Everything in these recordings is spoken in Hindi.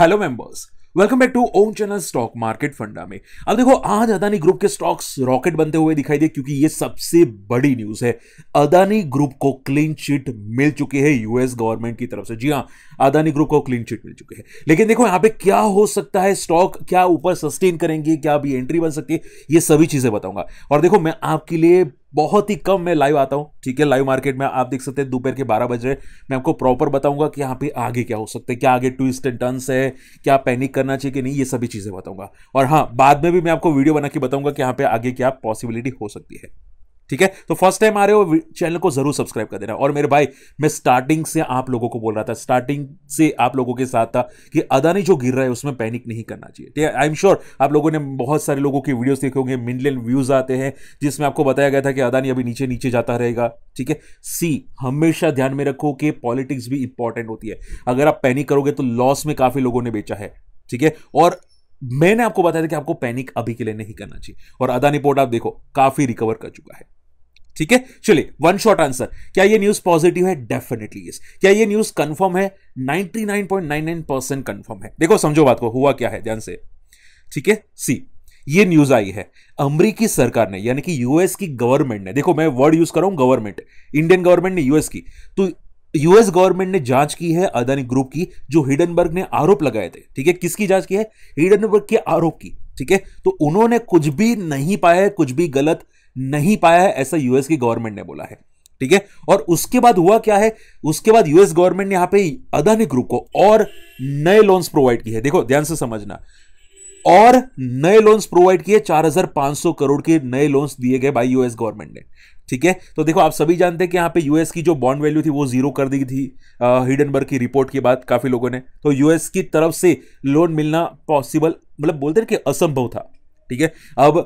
hello members welcome back to Om channel stock market फंडा में अब देखो आज अदानी ग्रुप के स्टॉक्स रॉकेट बनते हुए दिखाई दिए क्योंकि ये सबसे बड़ी न्यूज है अदानी ग्रुप को क्लीन चिट मिल चुकी है यूएस गवर्नमेंट की तरफ से जी हाँ अदानी ग्रुप को क्लीन चिट मिल चुकी है लेकिन देखो यहाँ पे क्या हो सकता है स्टॉक क्या ऊपर सस्टेन करेंगे क्या अभी एंट्री बन सकती है ये सभी चीजें बताऊंगा और देखो मैं आपके लिए बहुत ही कम मैं लाइव आता हूँ ठीक है लाइव मार्केट में आप देख सकते हैं दोपहर के बारह बज रहे मैं आपको प्रॉपर बताऊंगा कि यहाँ पे आगे क्या हो सकता है क्या आगे ट्विस्ट एंड टर्न्स है क्या पैनिक करना चाहिए कि नहीं ये सभी चीज़ें बताऊंगा और हाँ बाद में भी मैं आपको वीडियो बना के बताऊंगा कि यहाँ पे आगे क्या पॉसिबिलिटी हो सकती है ठीक है तो फर्स्ट टाइम आ रहे हो चैनल को जरूर सब्सक्राइब कर देना और मेरे भाई मैं स्टार्टिंग से आप लोगों को बोल रहा था स्टार्टिंग से आप लोगों के साथ था कि अदानी जो गिर रहा है उसमें पैनिक नहीं करना चाहिए ठीक है आई एम श्योर आप लोगों ने बहुत सारे लोगों की वीडियोस देखे होंगे मिलियन व्यूज आते हैं जिसमें आपको बताया गया था कि अदानी अभी नीचे नीचे जाता रहेगा ठीक है सी हमेशा ध्यान में रखो कि पॉलिटिक्स भी इंपॉर्टेंट होती है अगर आप पैनिक करोगे तो लॉस में काफी लोगों ने बेचा है ठीक है और मैंने आपको बताया था कि आपको पैनिक अभी के लिए नहीं करना चाहिए और अदानी पोर्ट आप देखो काफी रिकवर कर चुका है ठीक है चलिए वन शॉट आंसर क्या ये न्यूज पॉजिटिव है डेफिनेटली यस क्या ये न्यूज कंफर्म है 99.99 परसेंट कंफर्म है देखो समझो बात को हुआ क्या है ध्यान से ठीक है सी ये न्यूज आई है अमरीकी सरकार ने यानी कि यूएस की गवर्नमेंट ने देखो मैं वर्ड यूज कर रहा हूं गवर्नमेंट इंडियन गवर्नमेंट ने यूएस की तो यूएस गवर्नमेंट ने जांच की है अदानी ग्रुप की जो हिडनबर्ग ने आरोप लगाए थे ठीक है किसकी जांच की है हिडनबर्ग के आरोप की ठीक है तो उन्होंने कुछ भी नहीं पाया कुछ भी गलत नहीं पाया है ऐसा यूएस की गवर्नमेंट ने बोला है ठीक है और उसके बाद हुआ क्या है उसके बाद यूएस गवर्नमेंट ने यहां पे अदानी ग्रुप को और नए लोन्स प्रोवाइड किए देखो ध्यान से समझना और नए लोन्स प्रोवाइड किए 4,500 करोड़ के नए लोन्स दिए गए बाय यूएस गवर्नमेंट ने ठीक है तो देखो आप सभी जानते हैं कि यहां पे यूएस की जो बॉन्ड वैल्यू थी वो जीरो कर दी थी हिडनबर्ग की रिपोर्ट के बाद काफ़ी लोगों ने तो यूएस की तरफ से लोन मिलना पॉसिबल मतलब बोलते हैं कि असंभव था ठीक है अब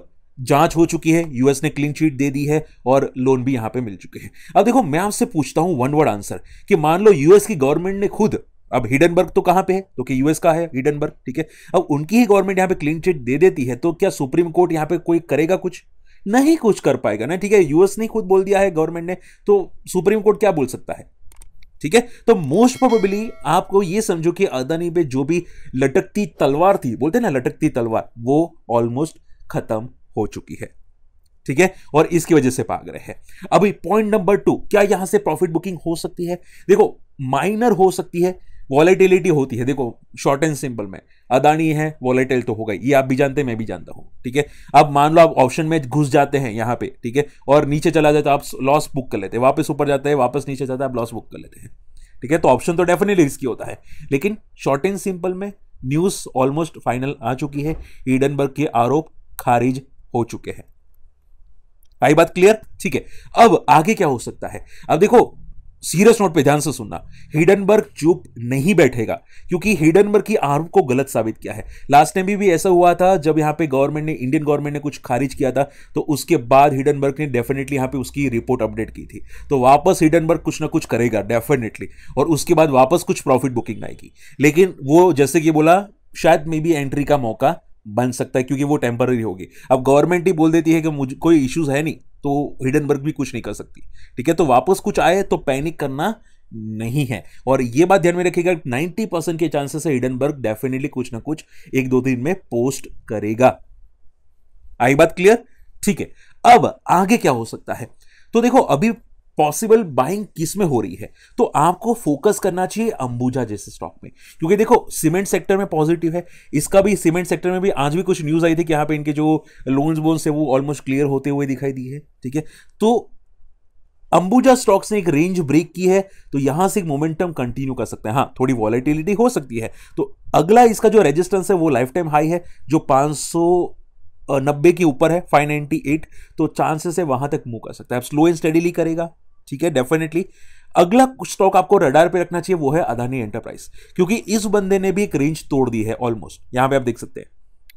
जांच हो चुकी है यूएस ने क्लीन चीट दे दी है और लोन भी यहां पे मिल चुके हैं अब देखो मैं आपसे पूछता हूं वन वर्ड आंसर कि मान लो यूएस की गवर्नमेंट ने खुद अब हिडनबर्ग तो कहां पे है तो कि यूएस का है हिडनबर्ग ठीक है अब उनकी ही गवर्नमेंट यहां पे क्लीन चीट दे देती है तो क्या सुप्रीम कोर्ट यहां पे कोई करेगा कुछ नहीं कुछ कर पाएगा ना ठीक है यूएस ने खुद बोल दिया है गवर्नमेंट ने तो सुप्रीम कोर्ट क्या बोल सकता है ठीक है तो मोस्ट प्रोबेबली आपको ये समझो कि अदानी पे जो भी लटकती तलवार थी बोलते ना लटकती तलवार वो ऑलमोस्ट खत्म हो चुकी है ठीक है और इसकी वजह से भाग रहे हैं अभी पॉइंट नंबर टू क्या यहां से प्रॉफिट बुकिंग हो सकती है देखो माइनर हो सकती है वॉलेटिलिटी होती है देखो शॉर्ट एंड सिंपल में अदानी है वॉलेटाइल तो होगा ये आप भी जानते हैं मैं भी जानता हूं ठीक है अब मान लो आप ऑप्शन में घुस जाते हैं यहां पे ठीक है और नीचे चला जाता है आप लॉस बुक कर लेते हैं वापस ऊपर जाते हैं वापस नीचे जाता है आप लॉस बुक कर लेते हैं ठीक है तो ऑप्शन तो डेफिनेटली रिस्की होता है लेकिन शॉर्ट एंड सिंपल में न्यूज़ ऑलमोस्ट फाइनल आ चुकी है ईडनबर्ग के आरोप खारिज हो चुके हैं आई बात क्लियर ठीक है अब आगे क्या हो सकता है अब देखो सीरियस नोट पे ध्यान से सुनना हिडनबर्ग चुप नहीं बैठेगा क्योंकि हिडनबर्ग की आर्म को गलत साबित किया है लास्ट टाइम भी, भी ऐसा हुआ था जब यहां पे गवर्नमेंट ने इंडियन गवर्नमेंट ने कुछ खारिज किया था तो उसके बाद हिडनबर्ग ने डेफिनेटली यहां पे उसकी रिपोर्ट अपडेट की थी तो वापस हिडनबर्ग कुछ ना कुछ करेगा डेफिनेटली और उसके बाद वापस कुछ प्रॉफिट बुकिंग आएगी लेकिन वो जैसे कि बोला शायद मे बी एंट्री का मौका बन सकता है क्योंकि वो टेम्पररी होगी अब गवर्नमेंट ही बोल देती है कि मुझे कोई इश्यूज है नहीं तो हिडनबर्ग भी कुछ नहीं कर सकती ठीक है तो वापस कुछ आए तो पैनिक करना नहीं है और ये बात ध्यान में रखिएगा 90 परसेंट के चांसेस है हिडनबर्ग डेफिनेटली कुछ ना कुछ एक दो दिन में पोस्ट करेगा आई बात क्लियर ठीक है अब आगे क्या हो सकता है तो देखो अभी पॉसिबल बाइंग किस में हो रही है तो आपको फोकस करना चाहिए अंबुजा जैसे स्टॉक में क्योंकि देखो सीमेंट सेक्टर में पॉजिटिव है इसका भी सीमेंट सेक्टर में भी आज भी कुछ न्यूज आई थी कि यहां पे इनके जो लोन्स वोन्स है वो ऑलमोस्ट क्लियर होते हुए दिखाई दी है ठीक है तो अंबुजा स्टॉक्स ने एक रेंज ब्रेक की है तो यहां से एक मोमेंटम कंटिन्यू कर सकते हैं हाँ थोड़ी वॉलेटिलिटी हो सकती है तो अगला इसका जो रेजिस्टेंस है वो लाइफ टाइम हाई है जो पांच नब्बे के ऊपर है 598 तो चांसेस है वहां तक मूव कर सकता है अब स्लो एंड स्टडीली करेगा ठीक है डेफिनेटली अगला स्टॉक आपको रडार पे रखना चाहिए वो है अदानी एंटरप्राइज क्योंकि इस बंदे ने भी एक रेंज तोड़ दी है ऑलमोस्ट यहां पे आप देख सकते हैं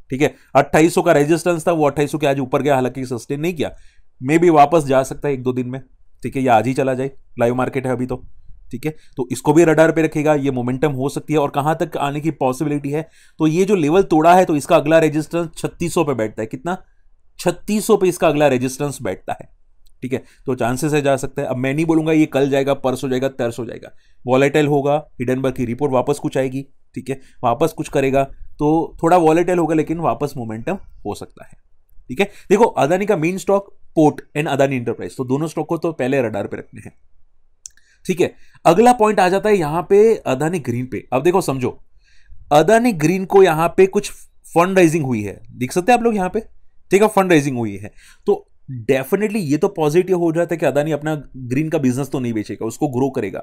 ठीक है अट्ठाईसो का रेजिस्टेंस था वो अट्ठाईसो के आज ऊपर गया हालांकि सस्टेन नहीं किया मे भी वापस जा सकता है एक दो दिन में ठीक है या आज ही चला जाए लाइव मार्केट है अभी तो ठीक है तो इसको भी रडार पे रखेगा ये मोमेंटम हो सकती है और कहां तक आने की पॉसिबिलिटी है तो ये जो लेवल तोड़ा है तो इसका अगला रेजिस्टेंस छत्तीसो पे बैठता है कितना छत्तीसो पे इसका अगला रेजिस्टेंस बैठता है ठीक है तो चांसेस है जा सकते हैं अब मैं नहीं बोलूंगा ये कल जाएगा परसों जाएगा तरस हो जाएगा वॉलेटाइल होगा हिडन बर्ग की रिपोर्ट वापस कुछ आएगी ठीक है वापस कुछ करेगा तो थोड़ा वॉलेटाइल होगा लेकिन वापस मोमेंटम हो सकता है ठीक है देखो अदानी का main stock port and Adani enterprise तो दोनों स्टॉक को तो पहले रडार पे रखने हैं ठीक है अगला पॉइंट आ जाता है यहां पे अदानी ग्रीन पे अब देखो समझो अदानी ग्रीन को यहां पे कुछ फंड राइजिंग हुई है दिख सकते हैं आप लोग यहां पे ठीक है फंड राइजिंग हुई है तो डेफिनेटली ये तो पॉजिटिव हो जाता है कि अदानी अपना ग्रीन का बिजनेस तो नहीं बेचेगा उसको ग्रो करेगा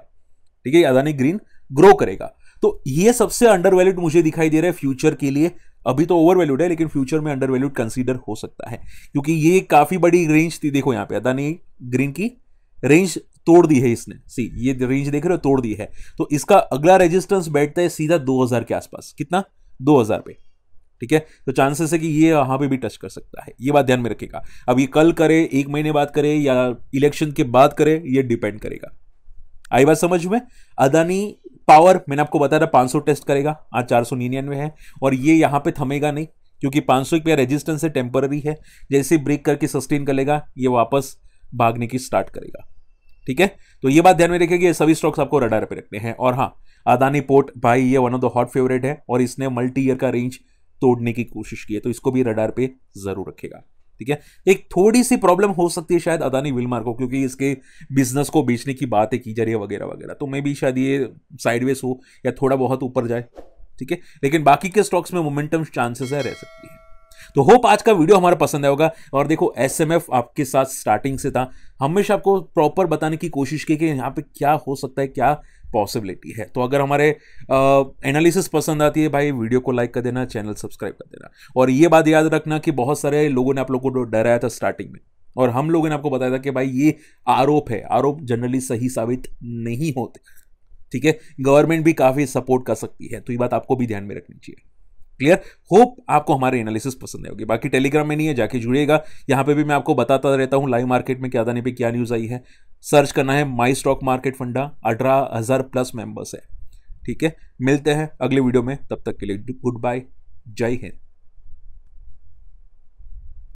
ठीक है अदानी ग्रीन ग्रो करेगा तो ये सबसे अंडर वैल्यूड मुझे दिखाई दे रहा है फ्यूचर के लिए अभी तो ओवर वैल्यूड है लेकिन फ्यूचर में अंडर वैल्यूड कंसिडर हो सकता है क्योंकि ये काफी बड़ी रेंज थी देखो यहाँ पे अदानी ग्रीन की रेंज तोड़ दी है इसने सी ये रेंज देख रहे हो तोड़ दी है तो इसका अगला रेजिस्टेंस बैठता है सीधा 2000 के आसपास कितना 2000 पे ठीक है तो चांसेस है कि ये यहाँ पे भी टच कर सकता है ये बात ध्यान में रखेगा अब ये कल करे एक महीने बाद करे या इलेक्शन के बाद करे ये डिपेंड करेगा आई बात समझ में अदानी पावर मैंने आपको बताया था 500 टेस्ट करेगा आज चार सौ निन्यानवे है और ये यहाँ पे थमेगा नहीं क्योंकि सौ रुपया रेजिस्टेंस है टेम्पररी है जैसे ब्रेक करके सस्टेन कर लेगा ये वापस भागने की स्टार्ट करेगा ठीक है तो ये बात ध्यान में रखिए कि ये सभी स्टॉक्स आपको रडार पे रखने हैं और हाँ अदानी पोर्ट भाई ये one of the hot favourite है और इसने मल्टी ईयर का रेंज तोड़ने की कोशिश की है तो इसको भी रडार पे जरूर रखेगा ठीक है एक थोड़ी सी प्रॉब्लम हो सकती है शायद अदानी विलमार को क्योंकि इसके बिजनेस को बेचने की है की जा रही है वगैरह वगैरह तो मे भी शायद ये साइडवेज हो या थोड़ा बहुत ऊपर जाए ठीक है लेकिन बाकी के स्टॉक्स में मोमेंटम चांसेस है रह सकती है तो होप आज का वीडियो हमारा पसंद आएगा होगा और देखो एस आपके साथ स्टार्टिंग से था हमेशा आपको प्रॉपर बताने की कोशिश की कि यहाँ पे क्या हो सकता है क्या पॉसिबिलिटी है तो अगर हमारे एनालिसिस पसंद आती है भाई वीडियो को लाइक कर देना चैनल सब्सक्राइब कर देना और ये बात याद रखना कि बहुत सारे लोगों ने आप लोगों को डराया था स्टार्टिंग में और हम लोगों ने आपको बताया था कि भाई ये आरोप है आरोप जनरली सही साबित नहीं होते ठीक है गवर्नमेंट भी काफ़ी सपोर्ट कर सकती है तो ये बात आपको भी ध्यान में रखनी चाहिए क्लियर होप आपको हमारे एनालिसिस पसंद आएगी बाकी टेलीग्राम में नहीं है जाके जुड़िएगा यहाँ पे भी मैं आपको बताता रहता हूँ लाइव मार्केट में क्या दाने पे क्या न्यूज़ आई है सर्च करना है माई स्टॉक मार्केट फंडा अठारह हज़ार प्लस मेंबर्स है ठीक है मिलते हैं अगले वीडियो में तब तक के लिए गुड बाय जय हिंद